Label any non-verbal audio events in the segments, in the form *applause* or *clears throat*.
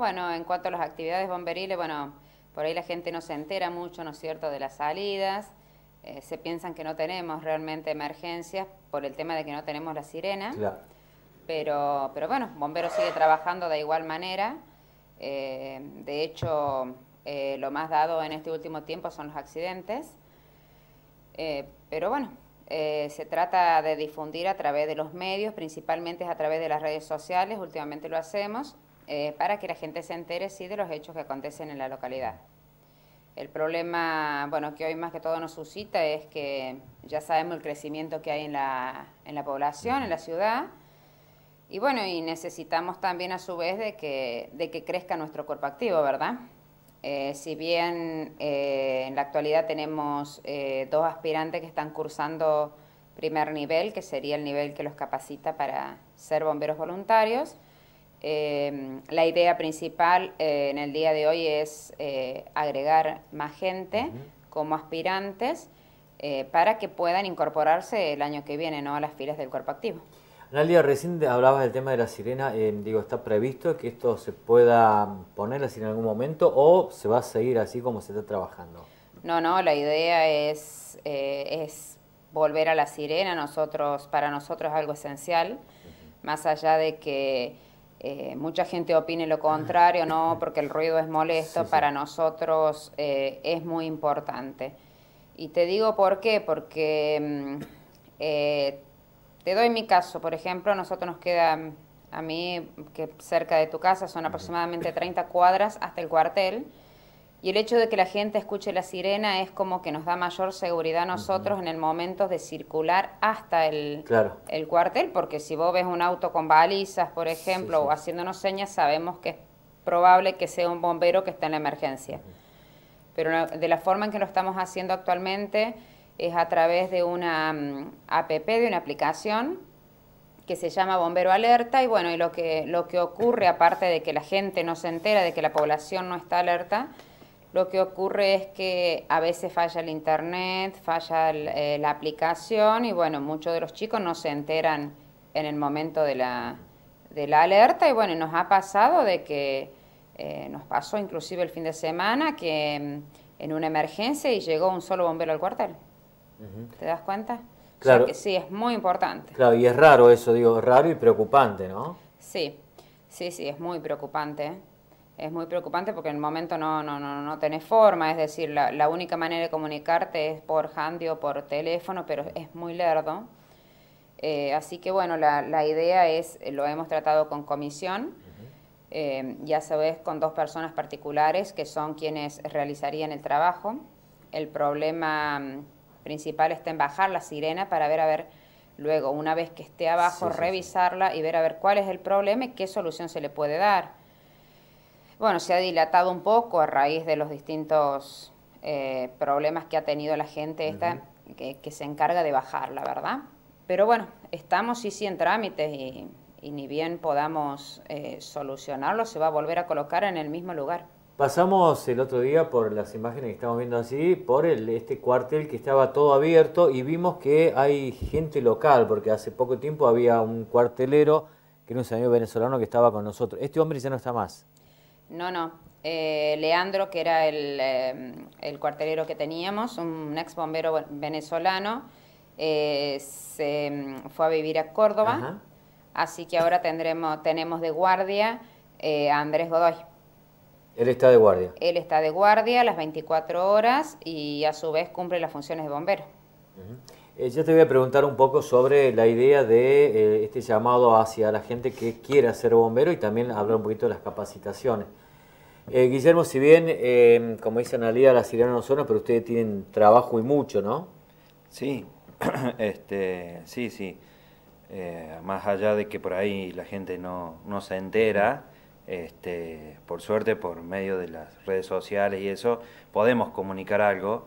Bueno, en cuanto a las actividades bomberiles, bueno, por ahí la gente no se entera mucho, ¿no es cierto?, de las salidas. Eh, se piensan que no tenemos realmente emergencias por el tema de que no tenemos la sirena. Pero, pero bueno, Bombero sigue trabajando de igual manera. Eh, de hecho, eh, lo más dado en este último tiempo son los accidentes. pero bueno, se trata de difundir a través de los medios, principalmente a través de las redes sociales, últimamente lo hacemos, eh, para que la gente se entere sí de los hechos que acontecen en la localidad. El problema, bueno, que hoy más que todo nos suscita es que ya sabemos el crecimiento que hay en la, población, en la ciudad, y bueno, y necesitamos también a su vez de que, crezca nuestro cuerpo activo, ¿verdad? Eh, si bien eh, en la actualidad tenemos dos aspirantes que están cursando primer nivel, que sería el nivel que los capacita para ser bomberos voluntarios, Em, la idea principal eh, en el día de hoy es eh, agregar más gente como aspirantes eh, para que puedan incorporarse el año que viene ¿no? a las filas del cuerpo activo. Analia, recién hablabas del tema de la sirena. Em, digo, ¿está previsto que esto se pueda poner así en algún momento o se va a seguir así como se está trabajando? No, no, la idea es, es volver a la sirena. Nosotros, para nosotros es algo esencial, más allá de que eh, mucha gente opine lo contrario, no, porque el ruido es molesto, para nosotros eh, es muy importante. Y te digo por qué, porque mm, eh, te doy mi caso, por ejemplo, nosotros nos queda mm, a mí, que cerca de tu casa son aproximadamente 30 cuadras hasta el cuartel, y el hecho de que la gente escuche la sirena es como que nos da mayor seguridad a nosotros en el momento de circular hasta el, cuartel, porque si vos ves un auto con balizas, por ejemplo, o haciéndonos señas, sabemos que es probable que sea un bombero que está en la emergencia. Pero de la forma en que lo estamos haciendo actualmente es a través de una mm, APP, de una aplicación que se llama Bombero Alerta y bueno, y lo que, lo que ocurre, aparte de que la gente no se entera, de que la población no está alerta, lo que ocurre es que a veces falla el internet, falla eh, la aplicación y bueno, muchos de los chicos no se enteran en el momento de la, de la alerta y bueno, nos ha pasado de que eh, nos pasó inclusive el fin de semana que mm, en una emergencia y llegó un solo bombero al cuartel. ¿Te das cuenta? Claro. que sí, es muy importante. Claro, y es raro eso, digo, raro y preocupante, ¿no? Sí, sí, sí, es muy preocupante es muy preocupante porque en el momento no, no, no, no tenés forma, es decir, la, la única manera de comunicarte es por handy o por teléfono, pero es muy lerdo. Eh, así que bueno, la, la, idea es, eh, lo hemos tratado con comisión, eh, ya sabes, con dos personas particulares que son quienes realizarían el trabajo. El problema mm, principal está en bajar la sirena para ver a ver luego, una vez que esté abajo, revisarla y ver a ver cuál es el problema y qué solución se le puede dar. Bueno, se ha dilatado un poco a raíz de los distintos eh, problemas que ha tenido la gente que, se encarga de bajar, la verdad. Pero bueno, estamos sí, sí en trámites y, ni bien podamos eh, solucionarlo, se va a volver a colocar en el mismo lugar. Pasamos el otro día por las imágenes que estamos viendo así, por el, este cuartel que estaba todo abierto y vimos que hay gente local, porque hace poco tiempo había un cuartelero, que era un señor venezolano que estaba con nosotros. Este hombre ya no está más. No, no. Eh, Leandro, que era eh, el, cuartelero que teníamos, un ex bombero venezolano, eh, se mm, fue a vivir a Córdoba, así que ahora tendremos, tenemos de guardia a Andrés Godoy. Él está de guardia. Él está de guardia las 24 horas y a su vez cumple las funciones de bombero. Eh, yo te voy a preguntar un poco sobre la idea de eh, este llamado hacia la gente que quiera ser bombero y también hablar un poquito de las capacitaciones. Eh, Guillermo, si bien, em, como dice Analia, la sirena no suena, pero ustedes tienen trabajo y mucho, ¿no? Sí, *clears throat* este, sí, sí. más allá de que por ahí la gente no, se entera, este, por suerte, por medio de las redes sociales y eso, podemos comunicar algo.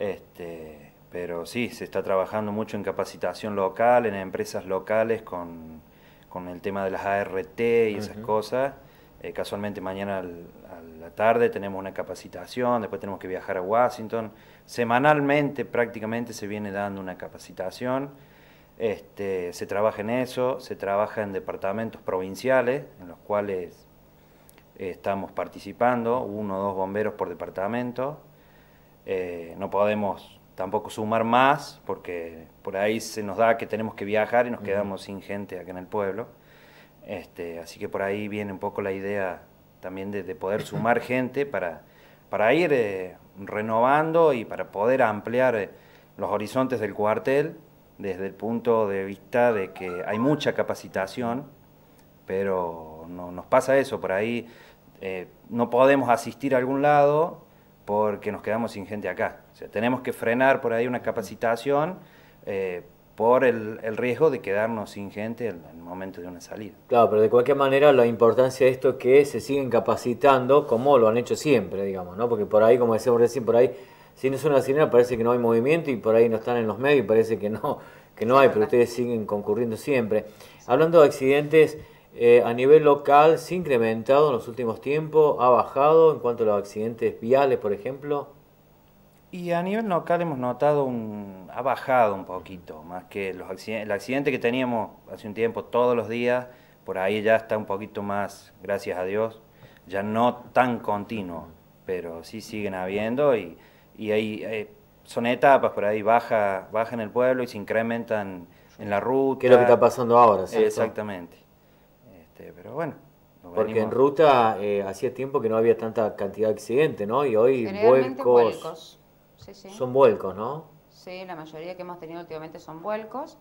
Este, pero sí, se está trabajando mucho en capacitación local, en empresas locales, con, el tema de las ART y esas cosas. Eh, casualmente mañana a la tarde tenemos una capacitación, después tenemos que viajar a Washington. Semanalmente prácticamente se viene dando una capacitación. Este, se trabaja en eso, se trabaja en departamentos provinciales en los cuales estamos participando, uno o dos bomberos por departamento. Eh, no podemos tampoco sumar más, porque por ahí se nos da que tenemos que viajar y nos quedamos sin gente acá en el pueblo. Este, así que por ahí viene un poco la idea también de, poder sumar gente para, para ir eh, renovando y para poder ampliar eh, los horizontes del cuartel desde el punto de vista de que hay mucha capacitación, pero no, nos pasa eso, por ahí eh, no podemos asistir a algún lado porque nos quedamos sin gente acá. tenemos que frenar por ahí una capacitación eh, por el, riesgo de quedarnos sin gente en el momento de una salida. Claro, pero de cualquier manera la importancia de esto es que se siguen capacitando como lo han hecho siempre, digamos, ¿no? Porque por ahí, como decíamos recién, por ahí, si no es una sirena parece que no hay movimiento y por ahí no están en los medios y parece que no, que no hay, pero ustedes siguen concurriendo siempre. Hablando de accidentes... Eh, a nivel local se ha incrementado en los últimos tiempos, ha bajado en cuanto a los accidentes viales, por ejemplo. Y a nivel local hemos notado un. ha bajado un poquito, más que los el accidente que teníamos hace un tiempo todos los días, por ahí ya está un poquito más, gracias a Dios, ya no tan continuo, pero sí siguen habiendo y, y eh, son etapas, por ahí baja, baja en el pueblo y se incrementan en la ruta. ¿Qué es lo que está pasando ahora? sí Exactamente. Este, pero bueno. Porque en ruta eh, hacía tiempo que no había tanta cantidad de accidentes, ¿no? Y hoy vuelcos. vuelcos. Sí, sí. Son vuelcos, ¿no? Sí, la mayoría que hemos tenido últimamente son vuelcos.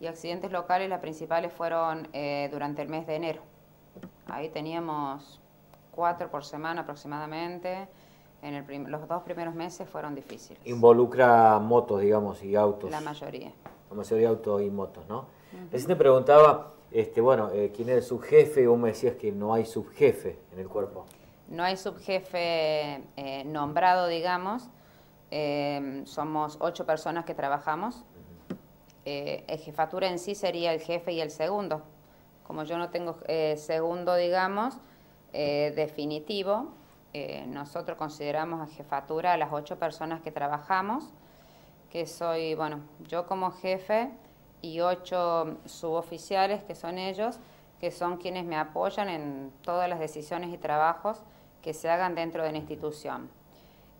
Y accidentes locales, las principales fueron eh, durante el mes de enero. Ahí teníamos cuatro por semana aproximadamente. En los dos primeros meses fueron difíciles. Involucra motos, digamos, y autos. La mayoría. La mayoría de autos y motos, ¿no? te preguntaba este, bueno, eh, ¿quién es el subjefe? Vos me decías que no hay subjefe en el cuerpo. No hay subjefe eh, nombrado, digamos. Em, somos ocho personas que trabajamos. Eh, el jefatura en sí sería el jefe y el segundo. Como yo no tengo segundo, digamos, definitivo, nosotros consideramos a jefatura a las ocho personas que trabajamos, que soy, bueno, yo como jefe, y ocho suboficiales, que son ellos, que son quienes me apoyan en todas las decisiones y trabajos que se hagan dentro de la institución.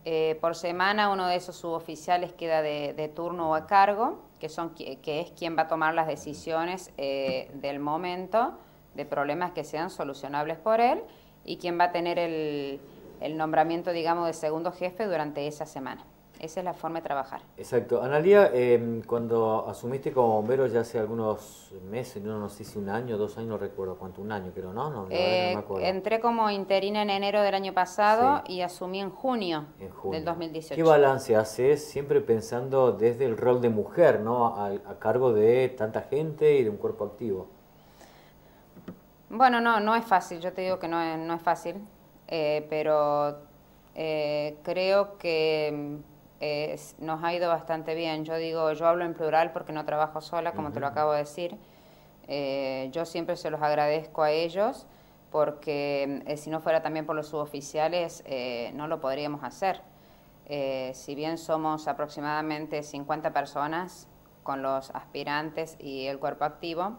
Eh, por semana uno de esos suboficiales queda de, turno o a cargo, que, son, que es quien va a tomar las decisiones eh, del momento de problemas que sean solucionables por él y quien va a tener el, el nombramiento, digamos, de segundo jefe durante esa semana. Esa es la forma de trabajar. Exacto. Analia, em, cuando asumiste como bombero ya hace algunos meses, no, no sé si un año, dos años, no recuerdo cuánto, un año creo, ¿no? No, eh, Entré como interina en enero del año pasado y asumí en junio, del 2018. ¿Qué balance haces siempre pensando desde el rol de mujer, ¿no? A, cargo de tanta gente y de un cuerpo activo. Bueno, no, no es fácil, yo te digo que no es, fácil, eh, pero eh, creo que nos ha ido bastante bien. Yo digo, yo hablo en plural porque no trabajo sola, como te lo acabo de decir. Eh, yo siempre se los agradezco a ellos porque eh, si no fuera también por los suboficiales eh, no lo podríamos hacer. si bien somos aproximadamente 50 personas con los aspirantes y el cuerpo activo,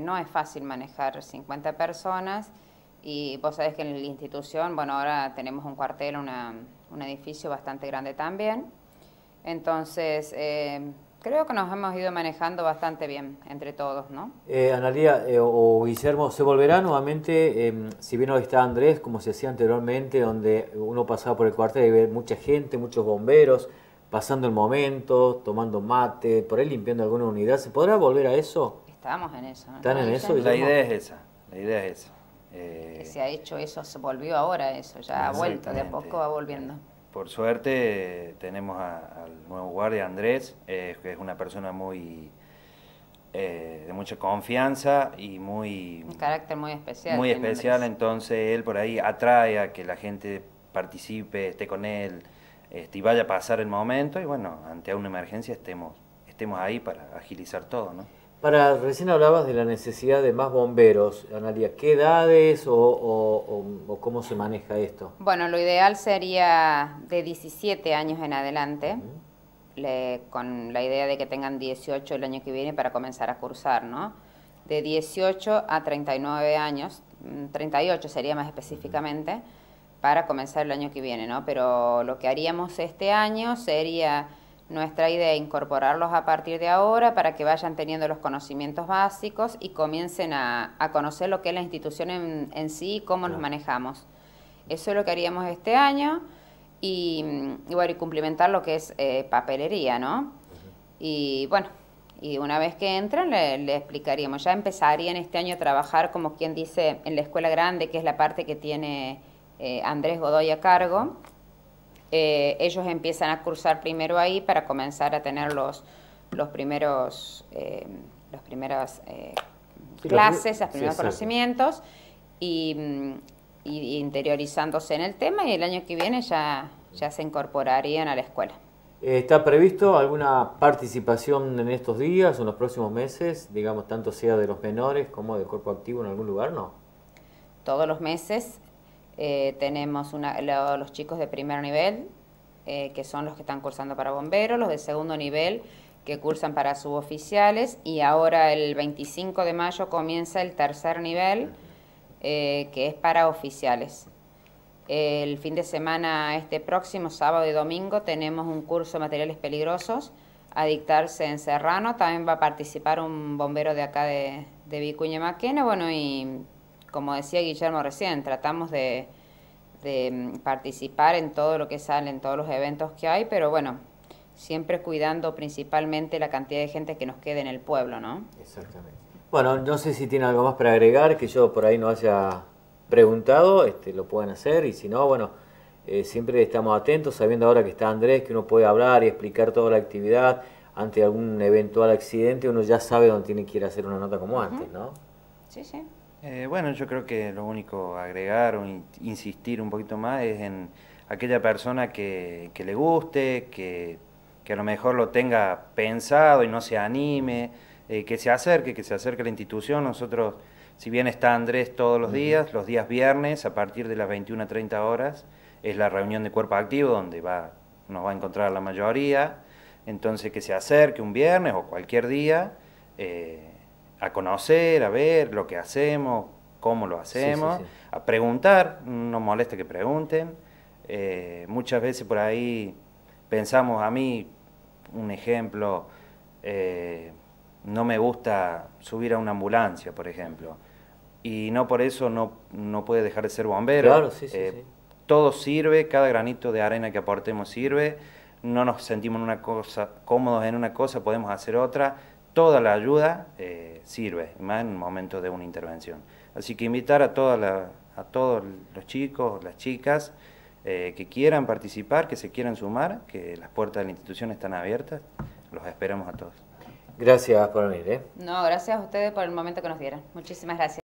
no es fácil manejar 50 personas y vos sabés que en la institución, bueno, ahora tenemos un cuartel, una, un edificio bastante grande también. Entonces, eh, creo que nos hemos ido manejando bastante bien entre todos, ¿no? Eh, eh o Guillermo, ¿se volverá nuevamente, em, si bien hoy está Andrés, como se hacía anteriormente, donde uno pasaba por el cuartel y ve mucha gente, muchos bomberos, pasando el momento, tomando mate, por ahí limpiando alguna unidad, ¿se podrá volver a eso? Estamos en eso. ¿Están en eso? La idea es esa, la idea es esa. Eh, se ha hecho eso, se volvió ahora eso, ya ha vuelto, de a poco va volviendo. Por suerte tenemos al nuevo guardia Andrés, eh, que es una persona muy eh, de mucha confianza y muy... Un carácter muy especial. Muy especial, entonces él por ahí atrae a que la gente participe, esté con él este, y vaya a pasar el momento y bueno, ante una emergencia estemos, estemos ahí para agilizar todo, ¿no? Para, recién hablabas de la necesidad de más bomberos, Analia. ¿Qué edades o, cómo se maneja esto? Bueno, lo ideal sería de 17 años en adelante, con la idea de que tengan 18 el año que viene para comenzar a cursar, ¿no? De 18 a 39 años, 38 mm, sería más específicamente, para comenzar el año que viene, ¿no? Pero lo que haríamos este año sería nuestra idea es incorporarlos a partir de ahora para que vayan teniendo los conocimientos básicos y comiencen a, conocer lo que es la institución en, sí y cómo nos manejamos. Eso es lo que haríamos este año y, y cumplimentar lo que es eh, papelería, ¿no? Y bueno, y una vez que entran le, explicaríamos. Ya empezarían este año a trabajar, como quien dice, en la escuela grande, que es la parte que tiene eh, Andrés Godoy a cargo eh, ellos empiezan a cursar primero ahí para comenzar a tener los, los primeros, eh, los primeras eh, clases, los primeros conocimientos mm, y, interiorizándose en el tema y el año que viene ya, ya se incorporarían a la escuela. ¿Está previsto alguna participación en estos días o en los próximos meses, digamos, tanto sea de los menores como de cuerpo activo en algún lugar, no? Todos los meses eh, tenemos los chicos de primer nivel, eh, que son los que están cursando para bomberos, los de segundo nivel, que cursan para suboficiales, y ahora el 25 de mayo comienza el tercer nivel, eh, que es para oficiales. El fin de semana, este próximo sábado y domingo, tenemos un curso de materiales peligrosos a dictarse en Serrano. También va a participar un bombero de acá de, de Vicuña Maquena. Bueno, y como decía Guillermo recién, tratamos de, mm, participar en todo lo que sale, en todos los eventos que hay, pero bueno, siempre cuidando principalmente la cantidad de gente que nos quede en el pueblo, ¿no? Exactamente. Bueno, no sé si tiene algo más para agregar que yo por ahí no haya preguntado, este, lo pueden hacer y si no, bueno, eh, siempre estamos atentos, sabiendo ahora que está Andrés, que uno puede hablar y explicar toda la actividad ante algún eventual accidente, uno ya sabe dónde tiene que ir a hacer una nota como antes, ¿no? Sí, sí. Eh, bueno, yo creo que lo único agregar o insistir un poquito más es en aquella persona que, le guste, que, a lo mejor lo tenga pensado y no se anime, eh, que se acerque, que se acerque a la institución. Nosotros, si bien está Andrés todos los días, los días viernes a partir de las 21 a 30 horas, es la reunión de cuerpo activo donde va, nos va a encontrar la mayoría. Entonces, que se acerque un viernes o cualquier día. Eh, a conocer, a ver lo que hacemos, cómo lo hacemos, a preguntar, no molesta que pregunten. Eh, muchas veces por ahí pensamos, a mí, un ejemplo, eh, no me gusta subir a una ambulancia, por ejemplo, y no por eso no, puede dejar de ser bombero. Claro, sí, eh, sí. todo sirve, cada granito de arena que aportemos sirve, no nos sentimos una cosa, cómodos en una cosa, podemos hacer otra, toda la ayuda eh, sirve, más en un momento de una intervención. Así que invitar a, toda a todos los chicos, las chicas eh, que quieran participar, que se quieran sumar, que las puertas de la institución están abiertas, los esperamos a todos. Gracias por venir. ¿eh? No, gracias a ustedes por el momento que nos dieron. Muchísimas gracias.